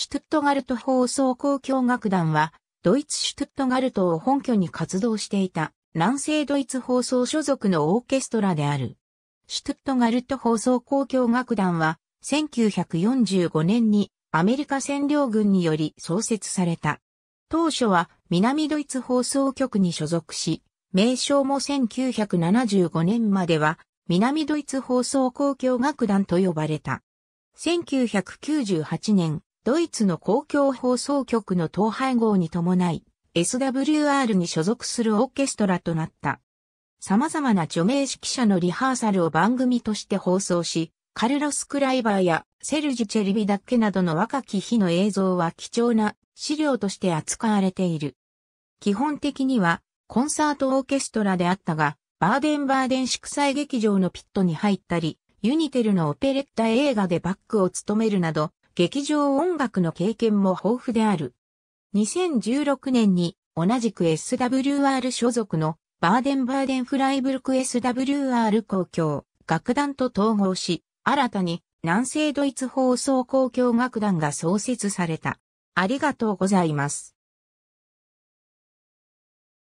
シュトゥットガルト放送交響楽団は、ドイツシュトゥットガルトを本拠に活動していた、南西ドイツ放送所属のオーケストラである。シュトゥットガルト放送交響楽団は、1945年にアメリカ占領軍により創設された。当初は南ドイツ放送局に所属し、名称も1975年までは南ドイツ放送交響楽団と呼ばれた。1998年、ドイツの公共放送局の統廃合に伴い、SWR に所属するオーケストラとなった。様々な著名指揮者のリハーサルを番組として放送し、カルロス・クライバーやセルジチェリビダッケなどの若き日の映像は貴重な資料として扱われている。基本的にはコンサートオーケストラであったが、バーデンバーデン祝祭劇場のピットに入ったり、ユニテルのオペレッタ映画でバックを務めるなど、劇場音楽の経験も豊富である。2016年に同じく SWR 所属のバーデンバーデンフライブルク SWR 公共楽団と統合し、新たに南西ドイツ放送公共楽団が創設された。ありがとうございます。